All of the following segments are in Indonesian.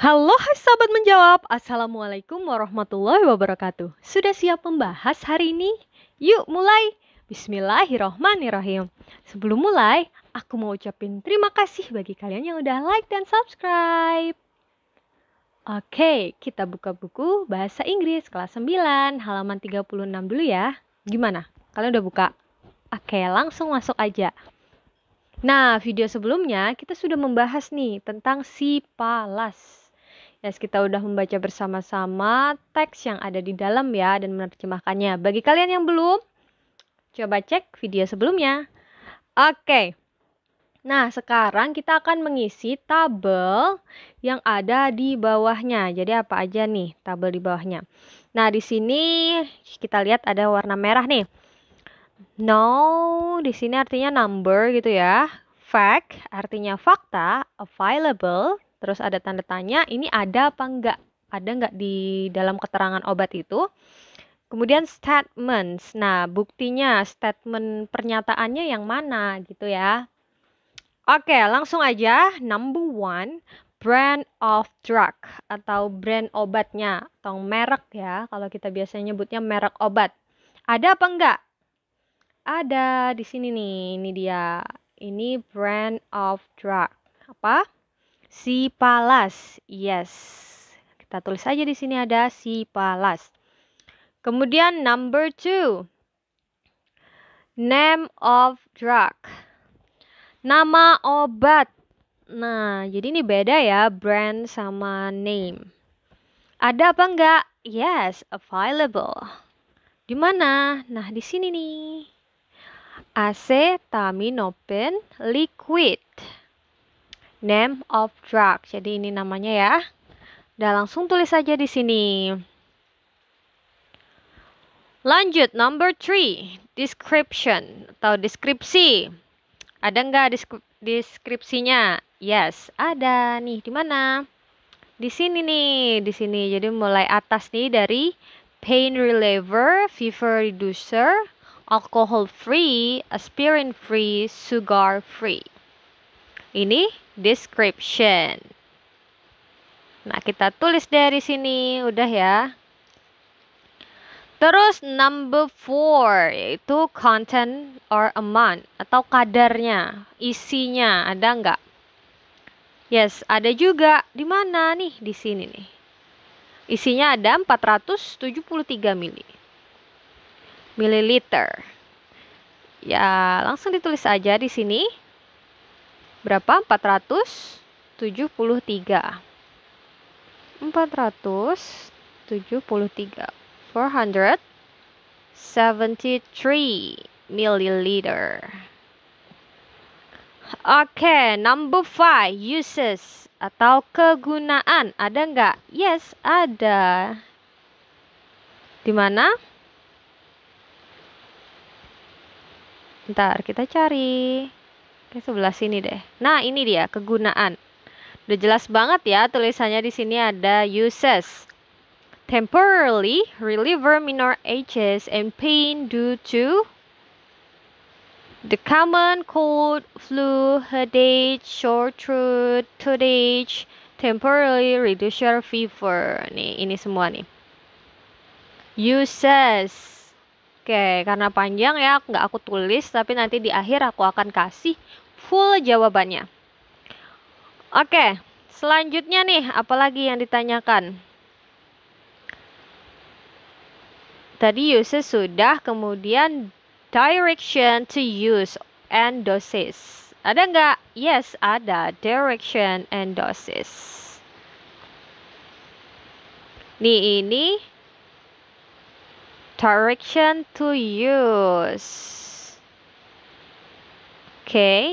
Halo hai sahabat menjawab, Assalamualaikum warahmatullahi wabarakatuh Sudah siap membahas hari ini? Yuk mulai! Bismillahirrohmanirrohim Sebelum mulai, aku mau ucapin terima kasih bagi kalian yang udah like dan subscribe Oke, kita buka buku Bahasa Inggris kelas 9 halaman 36 dulu ya Gimana? Kalian udah buka? Oke, langsung masuk aja Nah, video sebelumnya kita sudah membahas nih tentang si palas Yes, kita udah membaca bersama-sama teks yang ada di dalam ya dan menerjemahkannya. Bagi kalian yang belum, coba cek video sebelumnya. Oke. Okay. Nah, sekarang kita akan mengisi tabel yang ada di bawahnya. Jadi apa aja nih tabel di bawahnya? Nah, di sini kita lihat ada warna merah nih. No, di sini artinya number gitu ya. Fact artinya fakta, available terus ada tanda tanya, ini ada apa enggak? Ada enggak di dalam keterangan obat itu? Kemudian statements. Nah, buktinya statement pernyataannya yang mana gitu ya. Oke, langsung aja. Number one, brand of drug atau brand obatnya atau merek ya. Kalau kita biasanya nyebutnya merek obat. Ada apa enggak? Ada di sini nih. Ini dia. Ini brand of drug. Apa? Si Palas. Yes. Kita tulis aja di sini ada si Palas. Kemudian number two. Name of drug. Nama obat. Nah, jadi ini beda ya brand sama name. Ada apa enggak? Yes, available. Di mana? Nah, di sini nih. Acetaminophen liquid name of drug. Jadi ini namanya ya. Udah langsung tulis saja di sini. Lanjut, number three, description atau deskripsi. Ada nggak deskri deskripsinya? Yes, ada nih. Di mana? Di sini nih, di sini. Jadi mulai atas nih dari pain reliever, fever reducer, alcohol free, aspirin free, sugar free ini description. Nah, kita tulis dari sini, udah ya. Terus number four yaitu content or amount atau kadarnya, isinya ada nggak? Yes, ada juga. Di mana nih? Di sini nih. Isinya ada 473 mili. Mililiter. Ya, langsung ditulis aja di sini berapa? 473. 473 473 milliliter Oke, okay, number five, uses atau kegunaan. Ada nggak? Yes, ada. Di mana? Ntar kita cari. Oke, sebelah sini deh. Nah, ini dia kegunaan. Udah jelas banget ya tulisannya di sini ada uses. Temporarily reliever minor aches and pain due to the common cold, flu, headache, sore throat, toothache, temporarily reduce your fever. Nih, ini semua nih. Uses. Oke, karena panjang ya, nggak aku tulis, tapi nanti di akhir aku akan kasih full jawabannya. Oke, selanjutnya nih, apalagi yang ditanyakan? Tadi uses sudah, kemudian direction to use and doses. Ada nggak? Yes, ada. Direction and doses. Nih ini direction to use. Oke. Okay.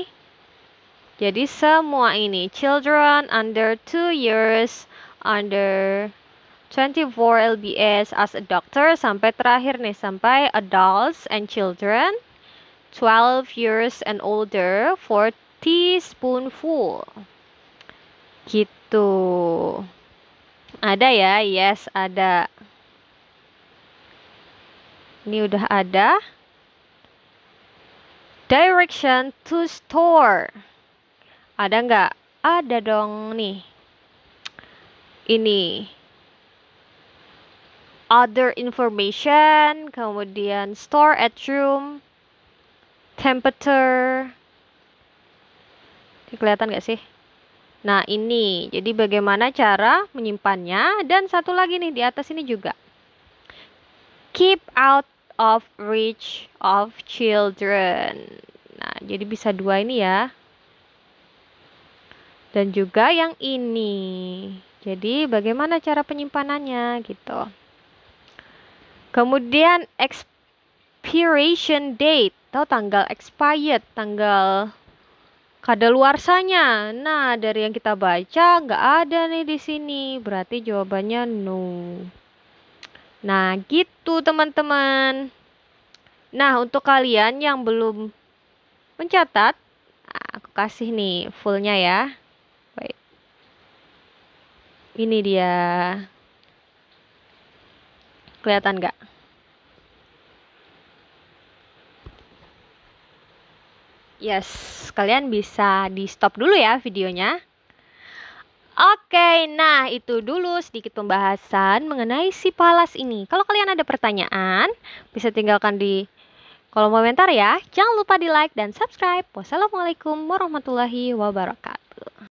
Jadi semua ini children under 2 years under 24 LBS as a doctor sampai terakhir nih sampai adults and children 12 years and older for teaspoonful gitu ada ya yes ada ini udah ada direction to store ada nggak? Ada dong nih. Ini. Other information, kemudian store at room, temperature. Kelihatan nggak sih? Nah, ini. Jadi bagaimana cara menyimpannya dan satu lagi nih di atas ini juga. Keep out of reach of children. Nah, jadi bisa dua ini ya dan juga yang ini. Jadi bagaimana cara penyimpanannya gitu. Kemudian expiration date atau tanggal expired, tanggal kadaluarsanya. Nah, dari yang kita baca nggak ada nih di sini. Berarti jawabannya no. Nah, gitu teman-teman. Nah, untuk kalian yang belum mencatat, aku kasih nih fullnya ya ini dia kelihatan nggak yes kalian bisa di stop dulu ya videonya Oke, nah itu dulu sedikit pembahasan mengenai si palas ini. Kalau kalian ada pertanyaan, bisa tinggalkan di kolom komentar ya. Jangan lupa di like dan subscribe. Wassalamualaikum warahmatullahi wabarakatuh.